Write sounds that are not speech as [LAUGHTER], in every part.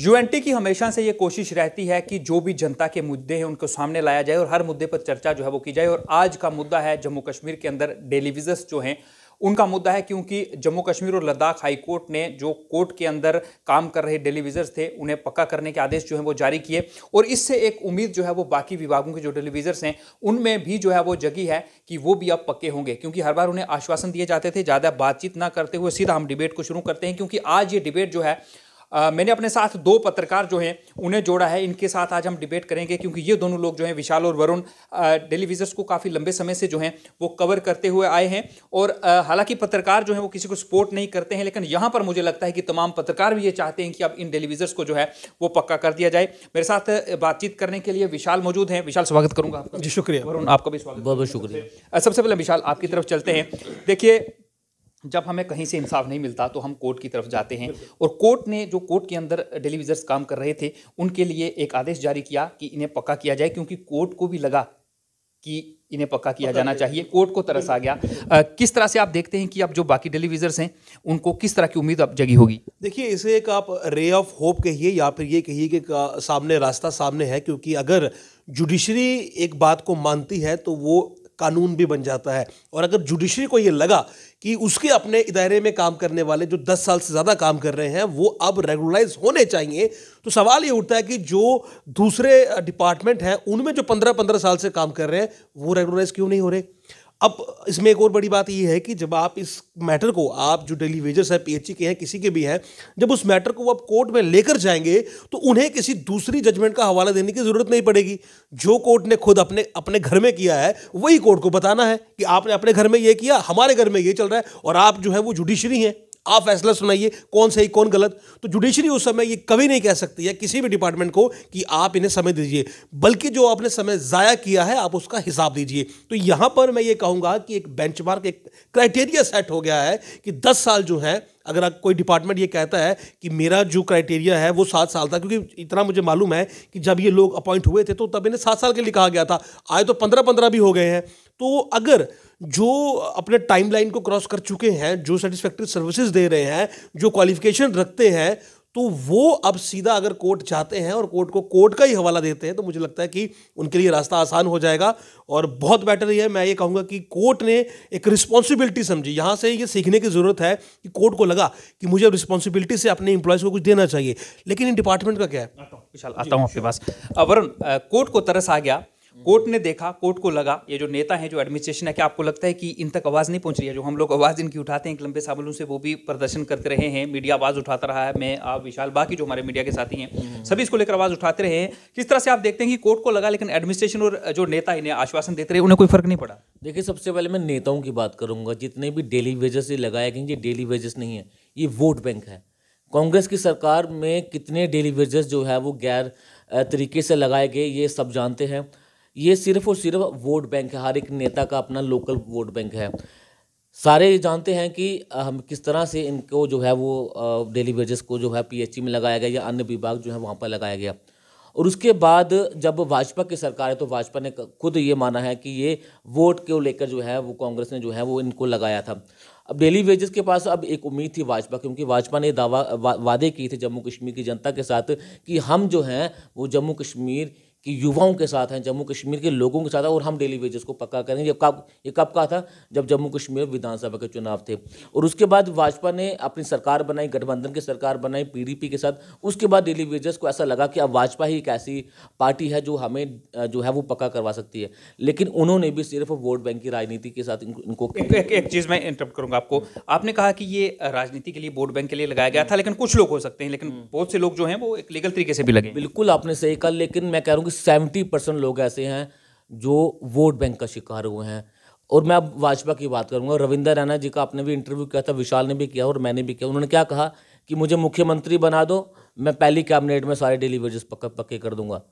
यूएनटी की हमेशा से ये कोशिश रहती है कि जो भी जनता के मुद्दे हैं उनको सामने लाया जाए और हर मुद्दे पर चर्चा जो है वो की जाए और आज का मुद्दा है जम्मू कश्मीर के अंदर डेलीविजस जो हैं उनका मुद्दा है क्योंकि जम्मू कश्मीर और लद्दाख हाई कोर्ट ने जो कोर्ट के अंदर काम कर रहे डेलीविजर्स थे उन्हें पक्का करने के आदेश जो है वो जारी किए और इससे एक उम्मीद जो है वो बाकी विभागों के जो डेलीविजर्स हैं उनमें भी जो है वो जगी है कि वो भी अब पक्के होंगे क्योंकि हर बार उन्हें आश्वासन दिए जाते थे ज़्यादा बातचीत ना करते हुए सीधा हम डिबेट को शुरू करते हैं क्योंकि आज ये डिबेट जो है आ, मैंने अपने साथ दो पत्रकार जो हैं उन्हें जोड़ा है इनके साथ आज हम डिबेट करेंगे क्योंकि ये दोनों लोग जो हैं विशाल और वरुण टेलीविजर्स को काफ़ी लंबे समय से जो हैं वो कवर करते हुए आए हैं और हालांकि पत्रकार जो हैं वो किसी को सपोर्ट नहीं करते हैं लेकिन यहाँ पर मुझे लगता है कि तमाम पत्रकार भी ये चाहते हैं कि अब इन टेलीविजर्स को जो है वो पक्का कर दिया जाए मेरे साथ बातचीत करने के लिए विशाल मौजूद हैं विशाल स्वागत करूँगा आपका जी शुक्रिया वरुण आपका भी स्वागत बहुत बहुत शुक्रिया सबसे पहले विशाल आपकी तरफ चलते हैं देखिए जब हमें कहीं से इंसाफ नहीं मिलता तो हम कोर्ट की तरफ जाते हैं और कोर्ट ने जो कोर्ट के अंदर डिलीविजर्स काम कर रहे थे उनके लिए एक आदेश जारी किया कि इन्हें पक्का किया जाए क्योंकि कोर्ट को भी लगा कि इन्हें पक्का किया जाना चाहिए कोर्ट को तरस आ गया आ, किस तरह से आप देखते हैं कि अब जो बाकी डिलीविजर्स हैं उनको किस तरह की उम्मीद अब जगी होगी देखिए इसे एक आप रे ऑफ होप कहिए या फिर ये कहिए कि सामने रास्ता सामने है क्योंकि अगर जुडिशरी एक बात को मानती है तो वो कानून भी बन जाता है और अगर जुडिशरी को ये लगा कि उसके अपने इदारे में काम करने वाले जो 10 साल से ज़्यादा काम कर रहे हैं वो अब रेगुलराइज होने चाहिए तो सवाल ये उठता है कि जो दूसरे डिपार्टमेंट हैं उनमें जो पंद्रह पंद्रह साल से काम कर रहे हैं वो रेगुलराइज क्यों नहीं हो रहे अब इसमें एक और बड़ी बात यह है कि जब आप इस मैटर को आप जो डेली वेजर्स हैं पीएचई के हैं किसी के भी हैं जब उस मैटर को आप कोर्ट में लेकर जाएंगे तो उन्हें किसी दूसरी जजमेंट का हवाला देने की ज़रूरत नहीं पड़ेगी जो कोर्ट ने खुद अपने अपने घर में किया है वही कोर्ट को बताना है कि आपने अपने घर में ये किया हमारे घर में ये चल रहा है और आप जो है वो जुडिशरी हैं आप फैसला सुनाइए कौन सही कौन गलत तो जुडिशरी उस समय ये कभी नहीं कह सकती है किसी भी डिपार्टमेंट को कि आप इन्हें समय दीजिए बल्कि जो आपने समय ज़ाया किया है आप उसका हिसाब दीजिए तो यहाँ पर मैं ये कहूँगा कि एक बेंच एक क्राइटेरिया सेट हो गया है कि दस साल जो है अगर आप कोई डिपार्टमेंट ये कहता है कि मेरा जो क्राइटेरिया है वो सात साल था क्योंकि इतना मुझे मालूम है कि जब ये लोग अपॉइंट हुए थे तो तब इन्हें सात साल के लिए कहा गया था आए तो पंद्रह पंद्रह भी हो गए हैं तो अगर जो अपने टाइमलाइन को क्रॉस कर चुके हैं जो सेटिस्फैक्ट्री सर्विसेज दे रहे हैं जो क्वालिफिकेशन रखते हैं तो वो अब सीधा अगर कोर्ट चाहते हैं और कोर्ट को कोर्ट का ही हवाला देते हैं तो मुझे लगता है कि उनके लिए रास्ता आसान हो जाएगा और बहुत बेटर ये है मैं ये कहूँगा कि कोर्ट ने एक रिस्पॉन्सिबिलिटी समझी यहाँ से ये सीखने की ज़रूरत है कि कोर्ट को लगा कि मुझे रिस्पॉन्सिबिलिटी से अपने इंप्लॉयज़ को कुछ देना चाहिए लेकिन इन डिपार्टमेंट का क्या है आता हूँ आपके पास वरुण कोर्ट को तरस आ गया कोर्ट ने देखा कोर्ट को लगा ये जो नेता हैं जो एडमिनिस्ट्रेशन है क्या आपको लगता है कि इन तक आवाज़ नहीं पहुंच रही है जो हम लोग आवाज़ इनकी उठाते हैं एक लंबे साबलों से वो भी प्रदर्शन करते रहे हैं मीडिया आवाज़ उठाता रहा है मैं आप विशाल बाकी जो हमारे मीडिया के साथी हैं हम्म। सभी इसको लेकर आवाज़ उठाते रहे हैं किस तरह से आप देखते हैं कि कोर्ट को लगा लेकिन एडमिनिस्ट्रेशन और जो नेता इन्हें आश्वासन देते रहे उन्हें कोई फर्क नहीं पड़ा देखिए सबसे पहले मैं नेताओं की बात करूंगा जितने भी डेली वेजेस ये लगाए गए ये डेली वेजेस नहीं है ये वोट बैंक है कांग्रेस की सरकार में कितने डेली वेजेस जो है वो गैर तरीके से लगाए गए ये सब जानते हैं ये सिर्फ और सिर्फ वोट बैंक है हर एक नेता का अपना लोकल वोट बैंक है सारे जानते हैं कि हम किस तरह से इनको जो है वो डेली वेजेस को जो है पीएचई में लगाया गया या अन्य विभाग जो है वहाँ पर लगाया गया और उसके बाद जब भाजपा की सरकार है तो भाजपा ने खुद ये माना है कि ये वोट को लेकर जो है वो कांग्रेस ने जो है वो इनको लगाया था अब डेली वेजेस के पास अब एक उम्मीद थी भाजपा क्योंकि भाजपा ने दावा वा, वादे किए थे जम्मू कश्मीर की जनता के साथ कि हम जो हैं वो जम्मू कश्मीर कि युवाओं के साथ हैं जम्मू कश्मीर के लोगों के साथ और हम डेली वेजेस को पक्का करेंगे ये कब ये कब का था जब जम्मू कश्मीर विधानसभा के चुनाव थे और उसके बाद भाजपा ने अपनी सरकार बनाई गठबंधन की सरकार बनाई पीडीपी के साथ उसके बाद डेली वेजेस को ऐसा लगा कि अब भाजपा ही एक ऐसी पार्टी है जो हमें जो है वो पक्का करवा सकती है लेकिन उन्होंने भी सिर्फ वोट बैंक की राजनीति के साथ इनको एक, चीज़ मैं इंटरप्ट करूँगा आपको आपने कहा कि ये राजनीति के लिए वोट बैंक के लिए लगाया गया था लेकिन कुछ लोग हो सकते हैं लेकिन हम्म। बहुत से लोग जो हैं वो एक लीगल तरीके से भी लगे बिल्कुल आपने सही कहा लेकिन मैं कह रहा हूँ सेवेंटी परसेंट लोग ऐसे हैं जो वोट बैंक का शिकार हुए हैं और मैं अब भाजपा की बात करूंगा रविंदर रैना जी का आपने भी इंटरव्यू किया था विशाल ने भी किया और मैंने भी किया उन्होंने क्या कहा कि मुझे मुख्यमंत्री बना दो मैं पहली कैबिनेट में सारे डिलीवरीज पक्के पक्के कर दूंगा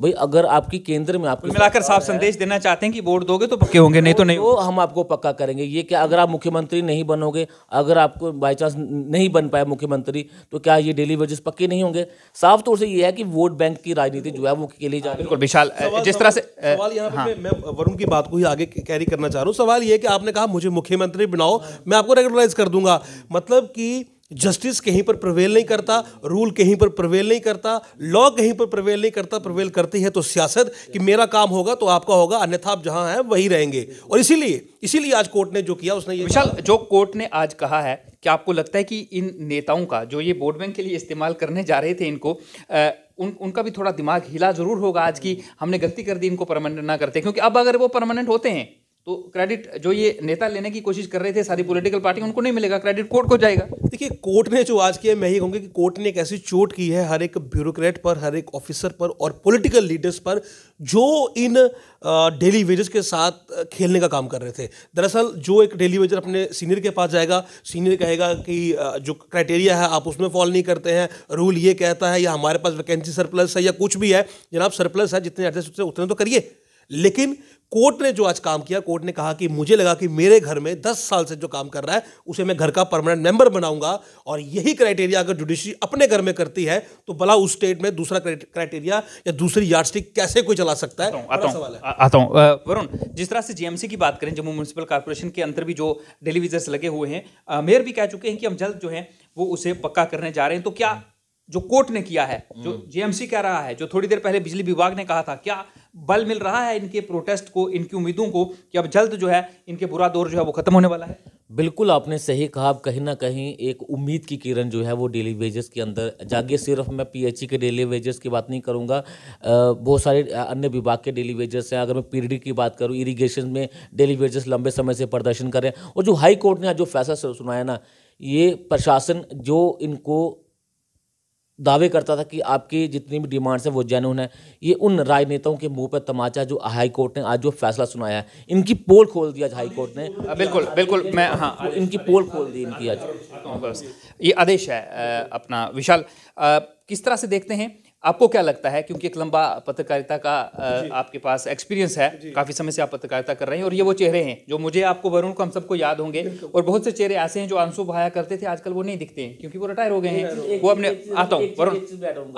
भाई अगर आपकी केंद्र में आपको मिलाकर साफ संदेश देना चाहते हैं कि वोट दोगे तो पक्के होंगे नहीं तो नहीं वो तो हम आपको पक्का करेंगे ये क्या अगर आप मुख्यमंत्री नहीं बनोगे अगर आपको बाई चांस नहीं बन पाए मुख्यमंत्री तो क्या ये डेली वेजेस पक्के नहीं होंगे साफ तौर से ये है कि वोट बैंक की राजनीति जो है वो के लिए जा बिल्कुल विशाल जिस तरह से सवाल हाँ। मैं वरुण की बात को ही आगे कैरी करना चाह रहा हूँ सवाल ये कि आपने कहा मुझे मुख्यमंत्री बनाओ मैं आपको रेगुलराइज कर दूंगा मतलब की जस्टिस कहीं पर प्रवेल नहीं करता रूल कहीं पर प्रवेल नहीं करता लॉ कहीं पर प्रवेल नहीं करता प्रवेल करती है तो सियासत कि मेरा काम होगा तो आपका होगा अन्यथा आप जहां हैं वहीं रहेंगे और इसीलिए इसीलिए आज कोर्ट ने जो किया उसने ये विशाल जो कोर्ट ने आज कहा है कि आपको लगता है कि इन नेताओं का जो ये वोट बैंक के लिए इस्तेमाल करने जा रहे थे इनको आ, उन उनका भी थोड़ा दिमाग हिला जरूर होगा आज की हमने गलती कर दी इनको परमानेंट ना करते क्योंकि अब अगर वो परमानेंट होते हैं तो क्रेडिट जो ये नेता लेने की कोशिश कर रहे थे सारी पॉलिटिकल पार्टी उनको नहीं मिलेगा क्रेडिट कोर्ट को जाएगा देखिए कोर्ट ने जो आज किया मैं ही कहूँगी कि कोर्ट ने एक ऐसी चोट की है हर एक ब्यूरोक्रेट पर हर एक ऑफिसर पर और पॉलिटिकल लीडर्स पर जो इन डेली वेजेस के साथ खेलने का काम कर रहे थे दरअसल जो एक डेली वेजर अपने सीनियर के पास जाएगा सीनियर कहेगा कि जो क्राइटेरिया है आप उसमें फॉलो नहीं करते हैं रूल ये कहता है या हमारे पास वैकेंसी सरप्लस है या कुछ भी है जनाब सरप्लस है जितने एडजस्ट उतने तो करिए लेकिन कोर्ट ने जो आज काम किया कोर्ट ने कहा कि मुझे लगा कि मेरे घर में दस साल से जो काम कर रहा है उसे मैं घर का परमानेंट मेंबर बनाऊंगा और यही क्राइटेरिया अगर जुडिशरी अपने घर में करती है तो भला उस स्टेट में दूसरा क्राइटेरिया या दूसरी यार्डस्टिक कैसे कोई चला सकता है आता आता हूँ वरुण जिस तरह से जीएमसी की बात करें जम्मू म्यूनसिपल कॉर्पोरेशन के अंतर भी जो डेलीविजर्स लगे हुए हैं मेयर भी कह चुके हैं कि हम जल्द जो है वो उसे पक्का करने जा रहे हैं तो क्या जो कोर्ट ने किया है जो जेएमसी हम्म। कह रहा है जो थोड़ी देर पहले बिजली विभाग ने कहा था क्या बल मिल रहा है इनके प्रोटेस्ट को इनकी उम्मीदों को कि अब जल्द जो है इनके बुरा दौर जो है वो खत्म होने वाला है बिल्कुल आपने सही कहा कहीं ना कहीं एक उम्मीद की किरण जो है वो डेली वेजेस के अंदर जागे सिर्फ मैं पीएचई e के डेली वेजेस की बात नहीं करूंगा बहुत सारे अन्य विभाग के डेली वेजेस हैं अगर मैं पीरडी की बात करूँ इरीगेशन में डेली वेजेस लंबे समय से प्रदर्शन कर रहे हैं और जो हाई कोर्ट ने जो फैसला सुनाया ना ये प्रशासन जो इनको दावे करता था कि आपकी जितनी भी डिमांड्स हैं वो जेनुन है ये उन राजनेताओं के मुंह पर तमाचा जो हाई कोर्ट ने आज जो फैसला सुनाया है इनकी पोल खोल दिया आज हाई कोर्ट ने बिल्कुल बिल्कुल मैं हाँ इनकी पोल खोल दी इनकी आज ये आदेश है अपना विशाल किस तरह से देखते हैं आपको क्या लगता है क्योंकि एक लंबा पत्रकारिता का आपके पास एक्सपीरियंस है काफ़ी समय से आप पत्रकारिता कर रहे हैं और ये वो चेहरे हैं जो मुझे आपको वरुण को हम सबको याद होंगे और बहुत से चेहरे ऐसे हैं जो आंसू बहाया करते थे आजकल वो नहीं दिखते हैं क्योंकि वो रिटायर हो गए हैं वो अपने आता हूँ वरुण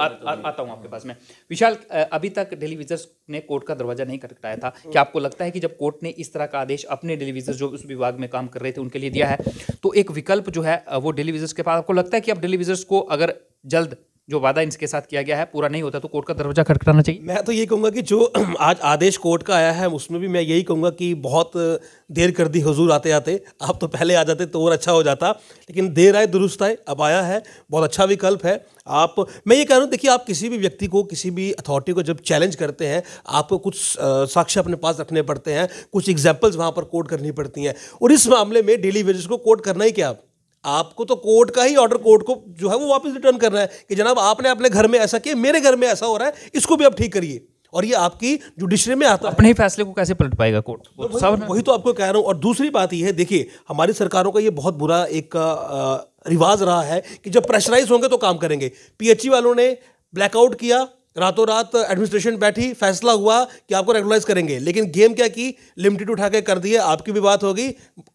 आता हूँ आपके पास में विशाल अभी तक डेलीविजर्स ने कोर्ट का दरवाजा नहीं खटखटाया था हम्म। क्या आपको लगता है कि जब कोर्ट ने इस तरह का आदेश अपने डेलीविजर्स जो उस विभाग में काम कर रहे थे उनके लिए दिया है तो एक विकल्प जो है वो डेलीविजर्स के पास आपको लगता है कि अब डेलीविजर्स को अगर जल्द जो वादा इनके साथ किया गया है पूरा नहीं होता तो कोर्ट का दरवाजा खटखटाना चाहिए मैं तो ये कहूँगा कि जो [CLEARS THROAT] आज आदेश कोर्ट का आया है उसमें भी मैं यही कहूँगा कि बहुत देर कर दी हजूर आते आते आप तो पहले आ जाते तो और अच्छा हो जाता लेकिन देर आए दुरुस्त आए अब आया है बहुत अच्छा विकल्प है आप मैं ये कह रहा हूँ देखिए आप किसी भी व्यक्ति को किसी भी अथॉरिटी को जब चैलेंज करते हैं आपको कुछ साक्ष्य अपने पास रखने पड़ते हैं कुछ एग्जाम्पल्स वहाँ पर कोर्ट करनी पड़ती हैं और इस मामले में डेली वेजेस को कोर्ट करना ही क्या आप आपको तो कोर्ट का ही ऑर्डर कोर्ट को जो है वो वापस रिटर्न कर रहा है कि जनाब आपने अपने घर में ऐसा किया मेरे घर में ऐसा हो रहा है इसको भी आप ठीक करिए और ये आपकी जुडिशरी में आता अपने फैसले को कैसे पलट पाएगा कोर्ट तो वही, तो आपको कह रहा हूँ और दूसरी बात यह है देखिए हमारी सरकारों का ये बहुत बुरा एक रिवाज रहा है कि जब प्रेशराइज होंगे तो काम करेंगे पीएचई e वालों ने ब्लैकआउट किया रातों रात एडमिनिस्ट्रेशन बैठी फैसला हुआ कि आपको रेगुलाइज करेंगे लेकिन गेम क्या की लिमिटेड उठा के कर दिए आपकी भी बात होगी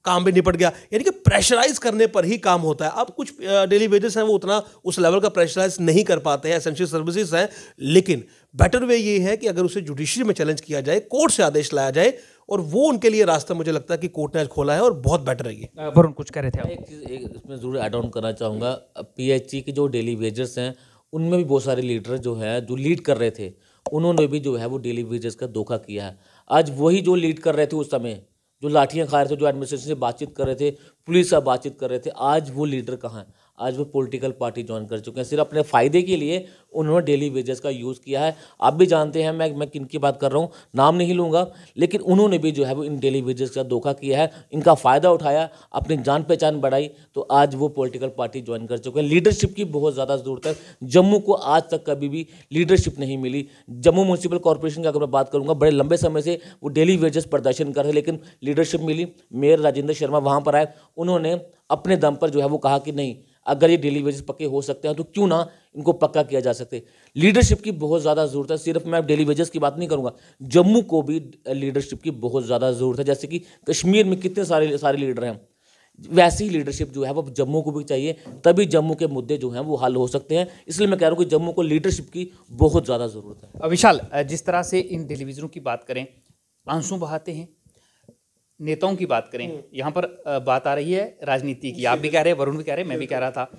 काम भी निपट गया यानी कि प्रेशराइज करने पर ही काम होता है अब कुछ डेली वेजेस हैं वो उतना उस लेवल का प्रेशराइज नहीं कर पाते हैं एसेंशियल सर्विसेज हैं लेकिन बेटर वे ये है कि अगर उसे जुडिशरी में चैलेंज किया जाए कोर्ट से आदेश लाया जाए और वो उनके लिए रास्ता मुझे लगता है कि कोर्ट ने आज खोला है और बहुत बेटर है ये वरुण कुछ कह रहे थे एक चीज़ एक इसमें ज़रूर एड ऑन करना चाहूँगा पी की जो डेली वेजेस हैं उनमें भी बहुत सारे लीडर जो है जो लीड कर रहे थे उन्होंने भी जो है वो डेली वेजेस का धोखा किया है आज वही जो लीड कर रहे थे उस समय जो लाठियां खा रहे थे जो एडमिनिस्ट्रेशन से बातचीत कर रहे थे पुलिस से बातचीत कर रहे थे आज वो लीडर कहाँ हैं आज वो पॉलिटिकल पार्टी ज्वाइन कर चुके हैं सिर्फ अपने फ़ायदे के लिए उन्होंने डेली वेजेस का यूज़ किया है आप भी जानते हैं मैं मैं किन की बात कर रहा हूँ नाम नहीं लूँगा लेकिन उन्होंने भी जो है वो इन डेली वेजेस का धोखा किया है इनका फ़ायदा उठाया अपनी जान पहचान बढ़ाई तो आज वो पोलिटिकल पार्टी ज्वाइन कर चुके हैं लीडरशिप की बहुत ज़्यादा ज़रूरत है जम्मू को आज तक कभी भी लीडरशिप नहीं मिली जम्मू म्यूनसिपल कॉरपोरेशन की अगर मैं बात करूँगा बड़े लंबे समय से वो डेली वेजेस प्रदर्शन कर रहे लेकिन लीडरशिप मिली मेयर राजेंद्र शर्मा वहाँ पर आए उन्होंने अपने दम पर जो है वो कहा कि नहीं अगर ये डेली वेजेस पक्के हो सकते हैं तो क्यों ना इनको पक्का किया जा सकते लीडरशिप की बहुत ज़्यादा ज़रूरत है सिर्फ मैं डेली वेजेस की बात नहीं करूँगा जम्मू को भी लीडरशिप की बहुत ज़्यादा ज़रूरत है जैसे कि कश्मीर में कितने सारे सारे लीडर हैं वैसी ही लीडरशिप जो है वो जम्मू को भी चाहिए तभी जम्मू के मुद्दे जो हैं वो हल हो सकते हैं इसलिए मैं कह रहा हूँ कि जम्मू को लीडरशिप की बहुत ज़्यादा ज़रूरत है विशाल जिस तरह से इन डेलीविजनों की बात करें आंसू बहाते हैं नेताओं की बात करें हम्म। यहाँ पर बात आ रही है राजनीति की आप भी कह रहे हैं वरुण भी कह रहे हैं मैं भी कह रहा था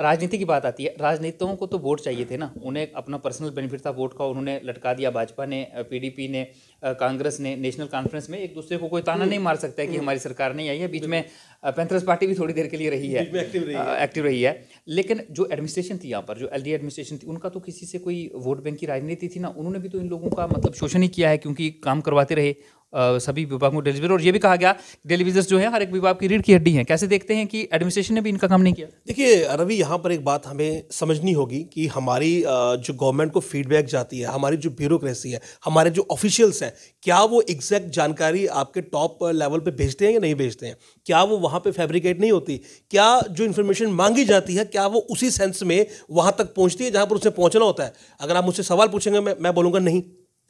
राजनीति की बात आती है राजनेताओं को तो वोट चाहिए थे ना उन्हें अपना पर्सनल बेनिफिट था वोट का उन्होंने लटका दिया भाजपा ने पीडीपी ने कांग्रेस ने नेशनल कॉन्फ्रेंस में एक दूसरे को कोई ताना हम्म। नहीं मार सकता है कि हम्म। हमारी सरकार नहीं आई है बीच में पैंथर्स पार्टी भी थोड़ी देर के लिए रही है एक्टिव रही है लेकिन जो एडमिनिस्ट्रेशन थी यहाँ पर जो एल एडमिनिस्ट्रेशन थी उनका तो किसी से कोई वोट बैंक की राजनीति थी ना उन्होंने भी तो इन लोगों का मतलब शोषण ही किया है क्योंकि काम करवाते रहे सभी विभागों को डिलीवर और ये भी कहा गया डेलीविजर्स जो है हर एक विभाग की रीढ़ की हड्डी है कैसे देखते हैं कि एडमिनिस्ट्रेशन ने भी इनका काम नहीं किया देखिए रवि यहाँ पर एक बात हमें समझनी होगी कि हमारी जो गवर्नमेंट को फीडबैक जाती है हमारी जो ब्यूरोक्रेसी है हमारे जो ऑफिशियल्स हैं क्या वो एग्जैक्ट जानकारी आपके टॉप लेवल पे भेजते हैं या नहीं भेजते हैं क्या वो वहाँ पे फैब्रिकेट नहीं होती क्या जो इन्फॉर्मेशन मांगी जाती है क्या वो उसी सेंस में वहाँ तक पहुँचती है जहाँ पर उसे पहुँचना होता है अगर आप मुझसे सवाल पूछेंगे मैं मैं बोलूँगा नहीं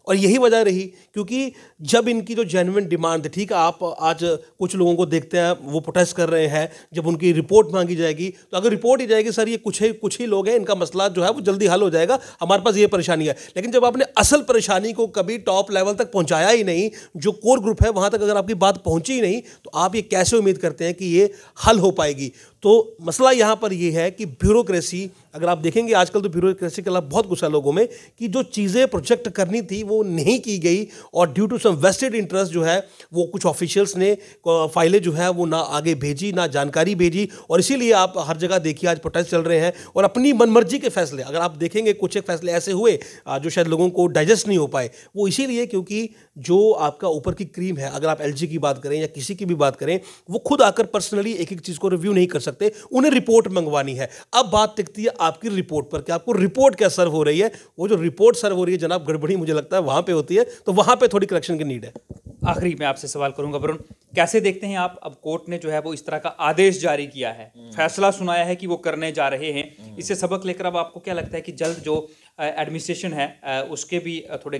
और यही वजह रही क्योंकि जब इनकी जो जेनविन डिमांड थी ठीक है आप आज कुछ लोगों को देखते हैं वो प्रोटेस्ट कर रहे हैं जब उनकी रिपोर्ट मांगी जाएगी तो अगर रिपोर्ट ही जाएगी सर ये कुछ ही कुछ ही लोग हैं इनका मसला जो है वो जल्दी हल हो जाएगा हमारे पास ये परेशानी है लेकिन जब आपने असल परेशानी को कभी टॉप लेवल तक पहुँचाया ही नहीं जो कोर ग्रुप है वहाँ तक अगर आपकी बात पहुँची ही नहीं तो आप ये कैसे उम्मीद करते हैं कि ये हल हो पाएगी तो मसला यहाँ पर यह है कि ब्यूरोक्रेसी अगर आप देखेंगे आजकल तो ब्यूरोक्रेसी के अलावा बहुत गुस्सा लोगों में कि जो चीज़ें प्रोजेक्ट करनी थी वो नहीं की गई और due to some wasted interest जो है वो कुछ ऑफिशियल्स ने फाइलें जो है वो ना आगे भेजी ना जानकारी भेजी और इसीलिए आप हर जगह देखिए आज प्रोटेस्ट चल रहे हैं और अपनी मनमर्जी के फैसले अगर आप देखेंगे कुछ एक फैसले ऐसे हुए जो शायद लोगों को डाइजेस्ट नहीं हो पाए वो इसीलिए क्योंकि जो आपका ऊपर की क्रीम है अगर आप एल की बात करें या किसी की भी बात करें वो खुद आकर पर्सनली एक एक चीज़ को रिव्यू नहीं कर सकते सकते उन्हें रिपोर्ट मंगवानी है अब बात टिकती है आपकी रिपोर्ट पर कि आपको रिपोर्ट क्या सर्व हो रही है वो जो रिपोर्ट सर्व हो रही है जनाब गड़बड़ी मुझे लगता है वहाँ पर होती है तो वहाँ पर थोड़ी करेक्शन की नीड है आखिरी मैं आपसे सवाल करूंगा वरुण कैसे देखते हैं आप अब कोर्ट ने जो है वो इस तरह का आदेश जारी किया है हम्म। फैसला सुनाया है कि वो करने जा रहे हैं इससे सबक लेकर अब आपको क्या लगता है कि जल्द जो एडमिनिस्ट्रेशन है उसके भी थोड़े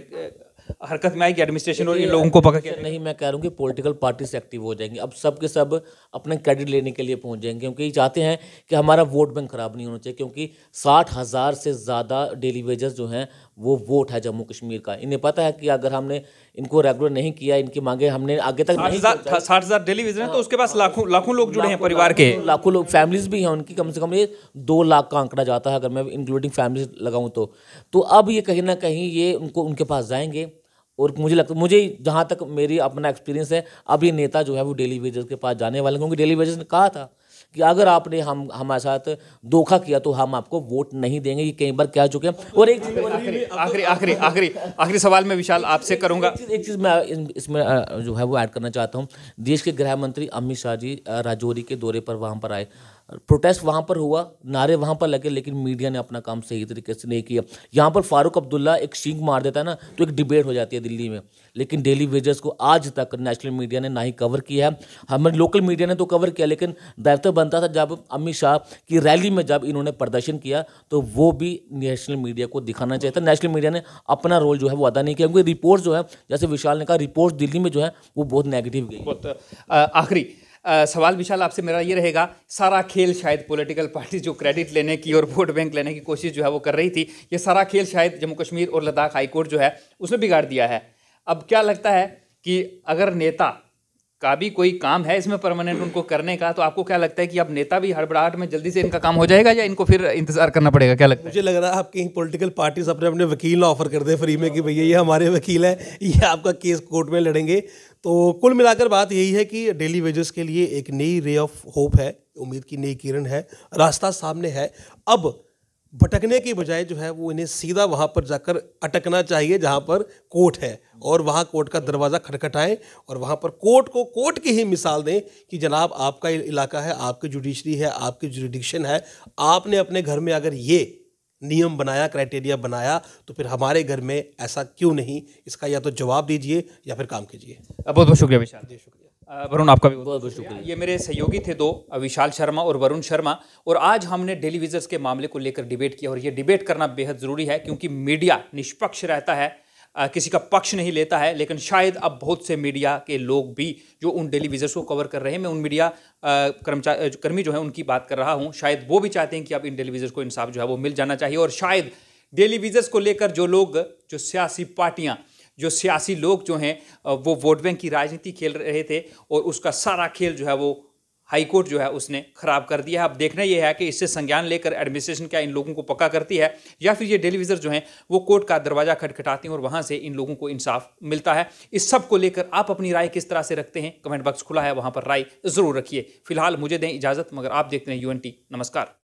हरकत में आएगी एडमिनिस्ट्रेशन और इन लोगों को पकड़ के नहीं मैं कह रहा हूँ कि पॉलिटिकल पार्टी से एक्टिव हो जाएंगी अब सब के सब अपने क्रेडिट लेने के लिए पहुँच जाएंगे क्योंकि ये चाहते हैं कि हमारा वोट बैंक खराब नहीं होना चाहिए क्योंकि साठ हज़ार से ज़्यादा डेली वेजर्स जो हैं वो वोट है जम्मू कश्मीर का इन्हें पता है कि अगर हमने इनको रेगुलर नहीं किया इनकी मांगे हमने आगे तक साठ हज़ार डेली वेजर है तो उसके पास हाँ। लाखों लाखों लोग जुड़े हैं परिवार के लाखों लोग फैमिलीज भी हैं उनकी कम से कम ये दो लाख का आंकड़ा जाता है अगर मैं इंक्लूडिंग फैमिली लगाऊँ तो अब ये कहीं ना कहीं ये उनको उनके पास जाएंगे और मुझे लगता है मुझे जहाँ तक मेरी अपना एक्सपीरियंस है अब ये नेता जो है वो डेली वेजर्स के पास जाने वाले क्योंकि डेली वेजर्स ने कहा था कि अगर आपने हम हमारे साथ धोखा किया तो हम आपको वोट नहीं देंगे ये कई बार कह चुके हैं और एक आखिरी आखिरी आखिरी आखिरी सवाल मैं विशाल आपसे करूंगा एक चीज़ मैं इसमें जो है वो ऐड करना चाहता हूँ देश के गृह मंत्री अमित शाह जी राजौरी के दौरे पर वहाँ पर आए प्रोटेस्ट वहाँ पर हुआ नारे वहाँ पर लगे लेकिन मीडिया ने अपना काम सही तरीके से नहीं किया यहाँ पर फारूक अब्दुल्ला एक शींग मार देता है ना तो एक डिबेट हो जाती है दिल्ली में लेकिन डेली वेजर्स को आज तक नेशनल मीडिया ने ना ही कवर किया है हमें लोकल मीडिया ने तो कवर किया लेकिन दायित्व बनता था जब अमित शाह की रैली में जब इन्होंने प्रदर्शन किया तो वो भी नेशनल मीडिया को दिखाना चाहिए था नेशनल मीडिया ने अपना रोल जो है वो अदा नहीं किया क्योंकि रिपोर्ट जो है जैसे विशाल ने कहा रिपोर्ट दिल्ली में जो है वो बहुत नेगेटिव गई आखिरी आ, सवाल विशाल आपसे मेरा ये रहेगा सारा खेल शायद पॉलिटिकल पार्टी जो क्रेडिट लेने की और वोट बैंक लेने की कोशिश जो है वो कर रही थी ये सारा खेल शायद जम्मू कश्मीर और लद्दाख हाईकोर्ट जो है उसने बिगाड़ दिया है अब क्या लगता है कि अगर नेता का भी कोई काम है इसमें परमानेंट उनको करने का तो आपको क्या लगता है कि अब नेता भी हड़बड़ाहट में जल्दी से इनका काम हो जाएगा या इनको फिर इंतजार करना पड़ेगा क्या लगता है मुझे लग रहा है आपकी पॉलिटिकल पार्टीज अपने अपने वकील ऑफर कर दे फ्री में कि भैया ये हमारे वकील है [LAUGHS] ये आपका केस कोर्ट में लड़ेंगे तो कुल मिलाकर बात यही है कि डेली वेजेस के लिए एक नई रे ऑफ होप है उम्मीद की नई किरण है रास्ता सामने है अब भटकने की बजाय जो है वो इन्हें सीधा वहाँ पर जाकर अटकना चाहिए जहाँ पर कोर्ट है और वहाँ कोर्ट का दरवाज़ा खटखटाएं और वहाँ पर कोर्ट को कोर्ट की ही मिसाल दें कि जनाब आपका इलाका है आपकी जुडिशरी है आपकी जुडिडिक्शन है आपने अपने घर में अगर ये नियम बनाया क्राइटेरिया बनाया तो फिर हमारे घर में ऐसा क्यों नहीं इसका या तो जवाब दीजिए या फिर काम कीजिए बहुत बहुत शुक्रिया विशाल जी शुक्रिया वरुण आपका भी बहुत बहुत शुक्रिया ये मेरे सहयोगी थे दो विशाल शर्मा और वरुण शर्मा और आज हमने डेली विजर्स के मामले को लेकर डिबेट किया और ये डिबेट करना बेहद ज़रूरी है क्योंकि मीडिया निष्पक्ष रहता है किसी का पक्ष नहीं लेता है लेकिन शायद अब बहुत से मीडिया के लोग भी जो उन डेली विजर्स को कवर कर रहे हैं मैं उन मीडिया कर्मचारी कर्मी जो है उनकी बात कर रहा हूँ शायद वो भी चाहते हैं कि अब इन डेली विजर्स को इंसाफ जो है वो मिल जाना चाहिए और शायद डेली विजर्स को लेकर जो लोग जो सियासी पार्टियाँ जो सियासी लोग जो हैं वो वोट बैंक की राजनीति खेल रहे थे और उसका सारा खेल जो है वो हाईकोर्ट जो है उसने खराब कर दिया है अब देखना यह है कि इससे संज्ञान लेकर एडमिनिस्ट्रेशन क्या इन लोगों को पक्का करती है या फिर ये डेलीविजर जो हैं वो कोर्ट का दरवाजा खटखटाते हैं और वहाँ से इन लोगों को इंसाफ मिलता है इस सब को लेकर आप अपनी राय किस तरह से रखते हैं कमेंट बॉक्स खुला है वहाँ पर राय ज़रूर रखिए फिलहाल मुझे दें इजाज़त मगर आप देखते हैं यू नमस्कार